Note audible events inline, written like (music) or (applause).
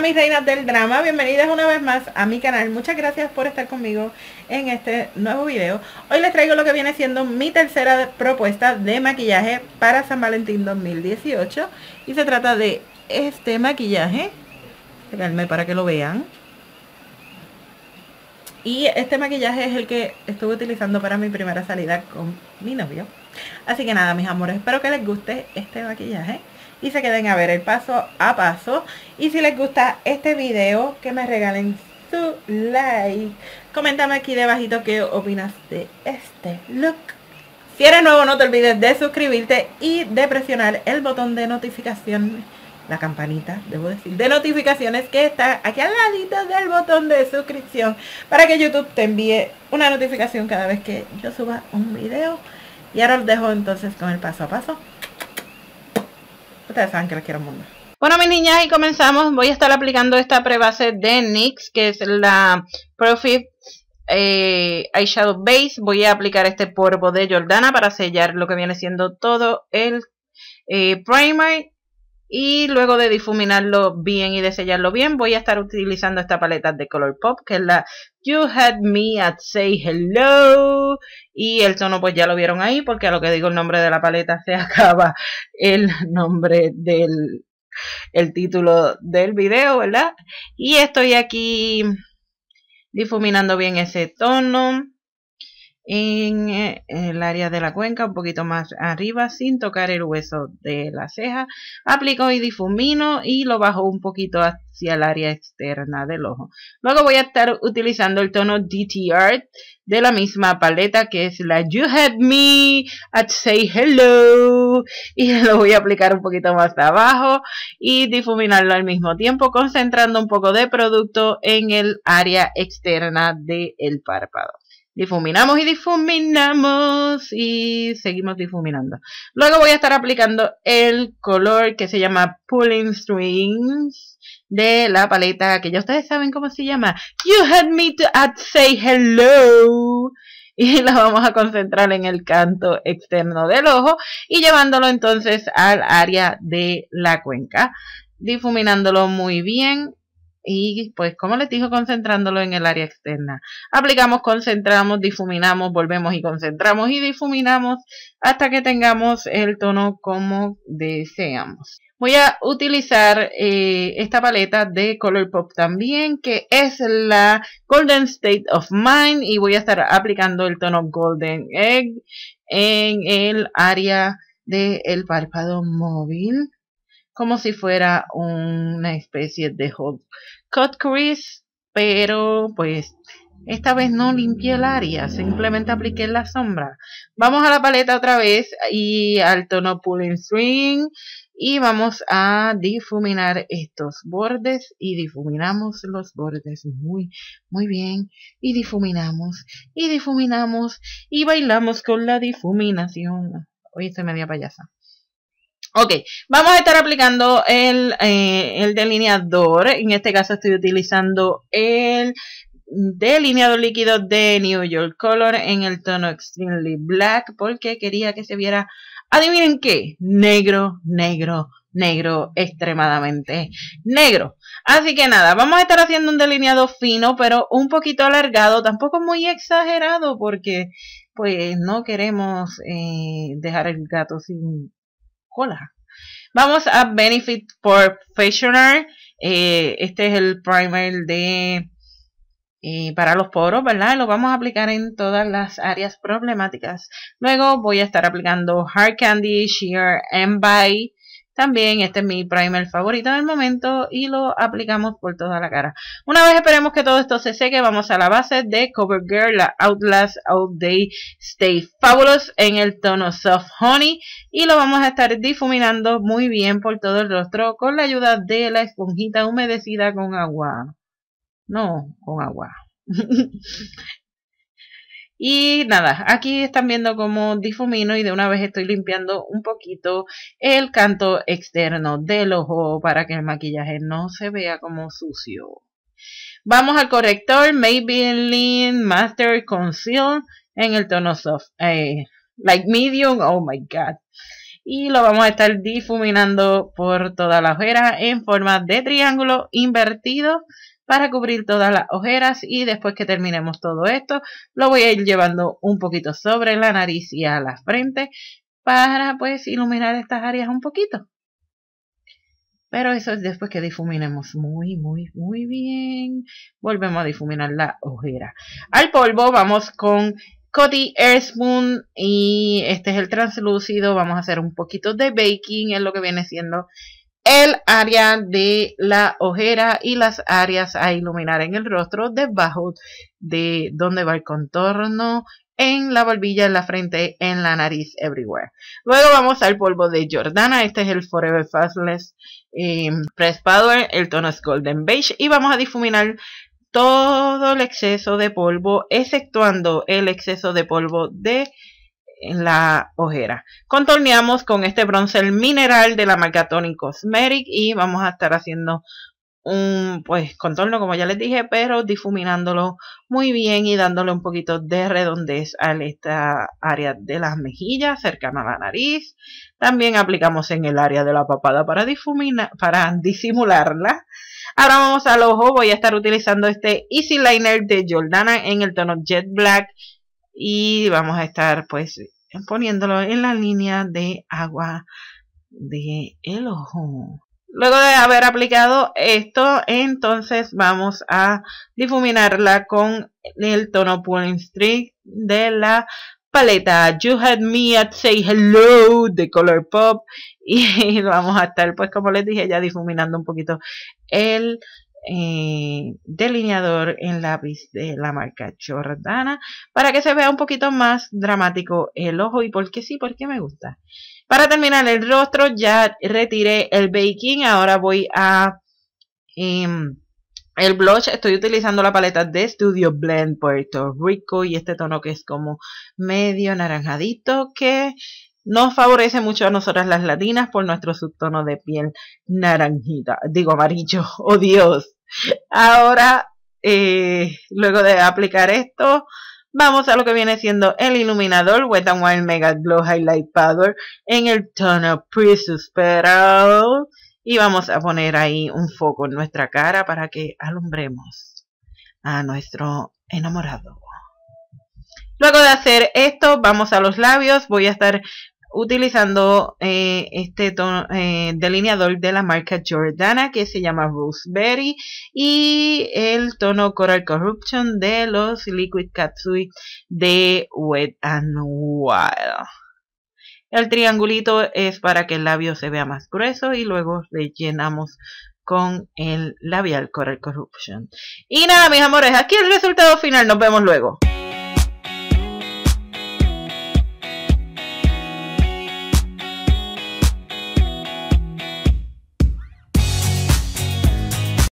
mis reinas del drama, bienvenidas una vez más a mi canal. Muchas gracias por estar conmigo en este nuevo video. Hoy les traigo lo que viene siendo mi tercera propuesta de maquillaje para San Valentín 2018. Y se trata de este maquillaje. Esperadme para que lo vean. Y este maquillaje es el que estuve utilizando para mi primera salida con mi novio. Así que nada mis amores, espero que les guste este maquillaje y se queden a ver el paso a paso. Y si les gusta este video, que me regalen su like. Coméntame aquí debajito qué opinas de este look. Si eres nuevo no te olvides de suscribirte y de presionar el botón de notificación, la campanita, debo decir, de notificaciones que está aquí al ladito del botón de suscripción para que YouTube te envíe una notificación cada vez que yo suba un video. Y ahora os dejo entonces con el paso a paso. Ustedes saben que la quiero mundo. Bueno, mis niñas, y comenzamos. Voy a estar aplicando esta prebase de NYX, que es la Profit eh, Eyeshadow Base. Voy a aplicar este polvo de Jordana para sellar lo que viene siendo todo el eh, primer y luego de difuminarlo bien y de sellarlo bien, voy a estar utilizando esta paleta de Color Pop, que es la You Had Me at Say Hello. Y el tono pues ya lo vieron ahí, porque a lo que digo el nombre de la paleta se (laughs) acaba el nombre del el título del video, ¿verdad? Y estoy aquí difuminando bien ese tono en eh, el área de la cuenca, un poquito más arriba, sin tocar el hueso de la ceja. Aplico y difumino y lo bajo un poquito hacia el área externa del ojo. Luego voy a estar utilizando el tono DTR de la misma paleta que es la You Have Me at Say Hello y (laughs) lo voy a aplicar un poquito más abajo y difuminarlo al mismo tiempo concentrando un poco de producto en el área externa del párpado. Difuminamos y difuminamos y seguimos difuminando. Luego voy a estar aplicando el color que se llama Pulling Strings de la paleta que ya ustedes saben cómo se llama. You had me to say hello. Y la (laughs) vamos a concentrar en el canto externo del ojo y llevándolo entonces al área de la cuenca. Difuminándolo muy bien y pues como les dijo concentrándolo en el área externa. Aplicamos, concentramos, difuminamos, volvemos y concentramos y difuminamos hasta que tengamos el tono como deseamos. Voy a utilizar eh, esta paleta de Colourpop también, que es la Golden State of Mind, y voy a estar aplicando el tono Golden Egg en el área del párpado móvil como si fuera una especie de hot cut crease, pero pues esta vez no limpié el área, simplemente apliqué la sombra. Vamos a la paleta otra vez y al tono Pulling String y vamos a difuminar estos bordes y difuminamos los bordes muy, muy bien. Y difuminamos y difuminamos y bailamos con la difuminación. Hoy estoy media payasa. Ok, vamos a estar aplicando eh, el, delineador. En este caso estoy utilizando el delineador líquido de New York Color en el tono Extremely Black porque quería que se viera, adivinen qué, negro, negro, negro, extremadamente negro. Así que nada, vamos a estar haciendo un delineado fino pero un poquito alargado, tampoco muy exagerado porque pues no queremos eh, dejar el gato sin Vamos a Benefit Professional. Eh, este es el primer de eh, para los poros, ¿verdad? Lo vamos a aplicar en todas las áreas problemáticas. Luego voy a estar aplicando Hard Candy, Sheer, and Bite también este es mi primer favorito del momento y lo aplicamos por toda la cara. Una vez esperemos que todo esto se seque, vamos a la base de CoverGirl, la Outlast All Day Stay Fabulous en el tono Soft Honey y lo vamos a estar difuminando muy bien por todo el rostro con la ayuda de la esponjita humedecida con agua. No, con agua. (laughs) Y nada, aquí están viendo cómo difumino y de una vez estoy limpiando un poquito el canto externo del ojo para que el maquillaje no se vea como sucio. Vamos al corrector Maybelline Master Conceal en el tono soft, eh, like medium, oh my god. Y lo vamos a estar difuminando por toda la ojera en forma de triángulo invertido para cubrir todas las ojeras y después que terminemos todo esto lo voy a ir llevando un poquito sobre la nariz y a la frente para pues iluminar estas áreas un poquito. Pero eso es después que difuminemos muy, muy, muy bien. Volvemos a difuminar la ojera. Al polvo vamos con Cody Airspoon y este es el translúcido. Vamos a hacer un poquito de baking es lo que viene siendo el área de la ojera y las áreas a iluminar en el rostro debajo de donde va el contorno, en la barbilla, en la frente, en la nariz, everywhere. Luego vamos al polvo de Jordana, este es el Forever Fastless em, Press Powder, el tono es Golden Beige y vamos a difuminar todo el exceso de polvo, exceptuando el exceso de polvo de en la ojera. Contorneamos con este bronce mineral de la marca Tony Cosmetic y vamos a estar haciendo un pues contorno como ya les dije, pero difuminándolo muy bien y dándole un poquito de redondez a esta área de las mejillas cercana a la nariz. También aplicamos en el área de la papada para difuminar para disimularla. Ahora vamos al ojo, voy a estar utilizando este Easy Liner de Jordana en el tono Jet Black y vamos a estar pues poniéndolo en la línea de agua de el ojo. Luego de haber aplicado esto, entonces vamos a difuminarla con el tono Pulling de la paleta You Had Me at Say Hello de pop (laughs) y vamos a estar pues como les dije ya difuminando un poquito el eh, delineador en lápiz de la marca Jordana para que se vea un poquito más dramático el ojo y porque sí, porque me gusta. Para terminar el rostro ya retiré el baking, ahora voy a em, el blush, estoy utilizando la paleta de Studio Blend Puerto Rico y este tono que es como medio naranjadito que nos favorece mucho a nosotras las latinas por nuestro subtono de piel naranjita, digo amarillo, (laughs) oh Dios. Ahora, eh, luego de aplicar esto, vamos a lo que viene siendo el iluminador Wet n Wild Mega Glow Highlight Powder en el tono Pre-Suspiral. Y vamos a poner ahí un foco en nuestra cara para que alumbremos a nuestro enamorado. Luego de hacer esto, vamos a los labios. Voy a estar utilizando eh, este tono, eh, delineador de la marca Jordana que se llama Roseberry y el tono Coral Corruption de los Liquid Katsui de Wet and Wild. El triangulito es para que el labio se vea más grueso y luego rellenamos con el labial Coral Corruption. Y nada, mis amores, aquí el resultado final. Nos vemos luego.